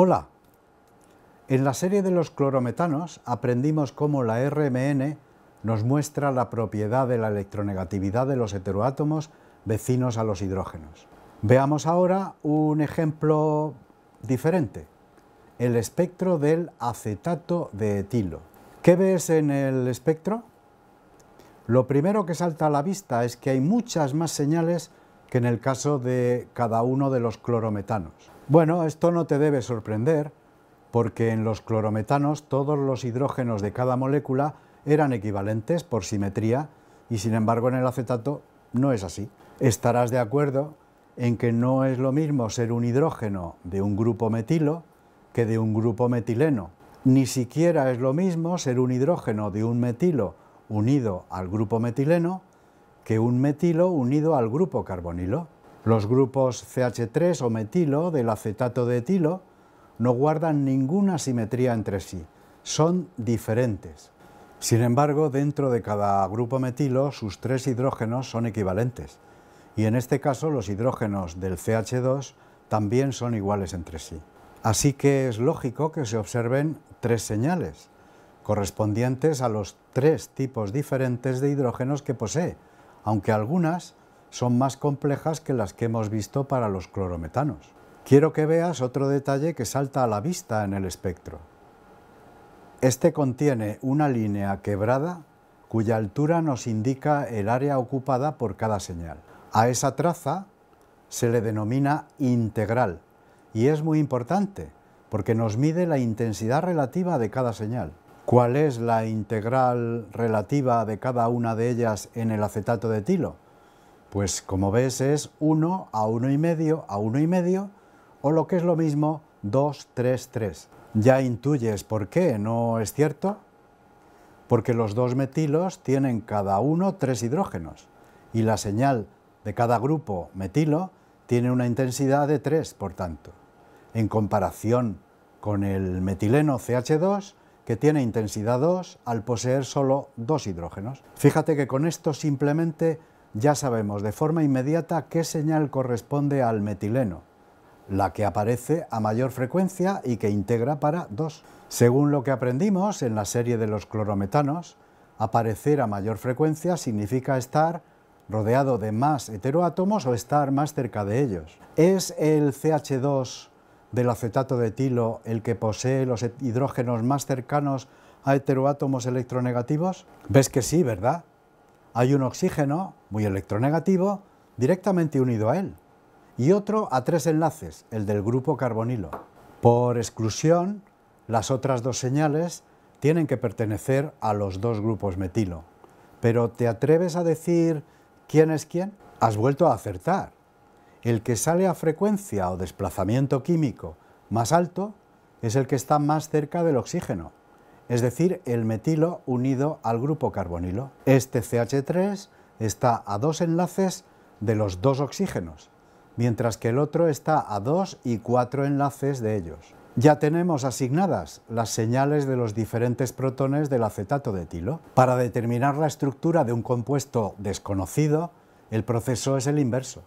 Hola. En la serie de los clorometanos aprendimos cómo la RMN nos muestra la propiedad de la electronegatividad de los heteroátomos vecinos a los hidrógenos. Veamos ahora un ejemplo diferente, el espectro del acetato de etilo. ¿Qué ves en el espectro? Lo primero que salta a la vista es que hay muchas más señales que en el caso de cada uno de los clorometanos. Bueno, esto no te debe sorprender, porque en los clorometanos todos los hidrógenos de cada molécula eran equivalentes por simetría y sin embargo en el acetato no es así. Estarás de acuerdo en que no es lo mismo ser un hidrógeno de un grupo metilo que de un grupo metileno. Ni siquiera es lo mismo ser un hidrógeno de un metilo unido al grupo metileno que un metilo unido al grupo carbonilo. Los grupos CH3 o metilo del acetato de etilo no guardan ninguna simetría entre sí, son diferentes. Sin embargo, dentro de cada grupo metilo sus tres hidrógenos son equivalentes y en este caso los hidrógenos del CH2 también son iguales entre sí. Así que es lógico que se observen tres señales correspondientes a los tres tipos diferentes de hidrógenos que posee aunque algunas son más complejas que las que hemos visto para los clorometanos. Quiero que veas otro detalle que salta a la vista en el espectro. Este contiene una línea quebrada cuya altura nos indica el área ocupada por cada señal. A esa traza se le denomina integral y es muy importante porque nos mide la intensidad relativa de cada señal. ¿Cuál es la integral relativa de cada una de ellas en el acetato de etilo? Pues como ves es 1 a 1,5 a 1,5 o lo que es lo mismo 2, 3, 3. Ya intuyes por qué, ¿no es cierto? Porque los dos metilos tienen cada uno tres hidrógenos y la señal de cada grupo metilo tiene una intensidad de 3, por tanto. En comparación con el metileno CH2, que tiene intensidad 2 al poseer solo dos hidrógenos. Fíjate que con esto simplemente ya sabemos de forma inmediata qué señal corresponde al metileno, la que aparece a mayor frecuencia y que integra para 2. Según lo que aprendimos en la serie de los clorometanos, aparecer a mayor frecuencia significa estar rodeado de más heteroátomos o estar más cerca de ellos. ¿Es el CH2 del acetato de etilo el que posee los hidrógenos más cercanos a heteroátomos electronegativos? ¿Ves que sí, verdad? Hay un oxígeno muy electronegativo directamente unido a él y otro a tres enlaces, el del grupo carbonilo. Por exclusión, las otras dos señales tienen que pertenecer a los dos grupos metilo. Pero ¿te atreves a decir quién es quién? Has vuelto a acertar el que sale a frecuencia o desplazamiento químico más alto es el que está más cerca del oxígeno, es decir, el metilo unido al grupo carbonilo. Este CH3 está a dos enlaces de los dos oxígenos, mientras que el otro está a dos y cuatro enlaces de ellos. Ya tenemos asignadas las señales de los diferentes protones del acetato de etilo. Para determinar la estructura de un compuesto desconocido, el proceso es el inverso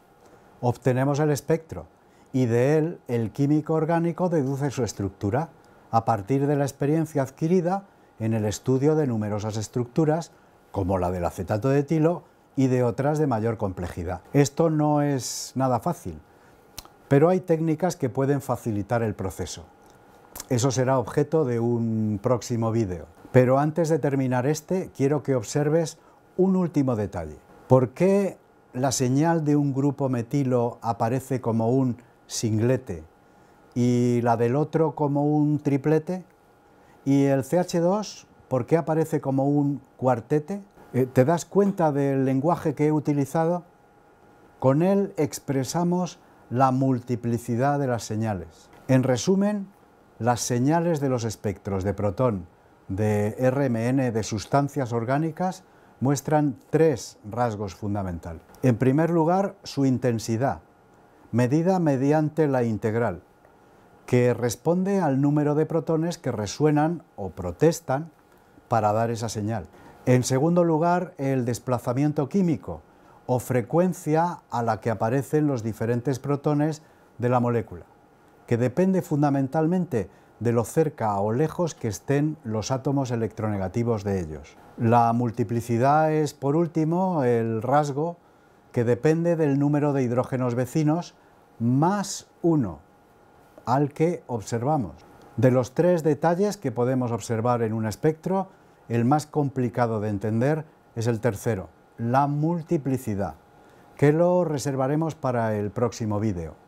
obtenemos el espectro y de él el químico orgánico deduce su estructura a partir de la experiencia adquirida en el estudio de numerosas estructuras como la del acetato de etilo y de otras de mayor complejidad. Esto no es nada fácil, pero hay técnicas que pueden facilitar el proceso. Eso será objeto de un próximo vídeo. Pero antes de terminar este, quiero que observes un último detalle. ¿Por qué la señal de un grupo metilo aparece como un singlete y la del otro como un triplete? ¿Y el CH2 por qué aparece como un cuartete? Eh, ¿Te das cuenta del lenguaje que he utilizado? Con él expresamos la multiplicidad de las señales. En resumen, las señales de los espectros de protón, de RMN de sustancias orgánicas muestran tres rasgos fundamentales. En primer lugar, su intensidad, medida mediante la integral, que responde al número de protones que resuenan o protestan para dar esa señal. En segundo lugar, el desplazamiento químico o frecuencia a la que aparecen los diferentes protones de la molécula, que depende fundamentalmente de lo cerca o lejos que estén los átomos electronegativos de ellos. La multiplicidad es, por último, el rasgo que depende del número de hidrógenos vecinos más uno al que observamos. De los tres detalles que podemos observar en un espectro, el más complicado de entender es el tercero, la multiplicidad, que lo reservaremos para el próximo vídeo.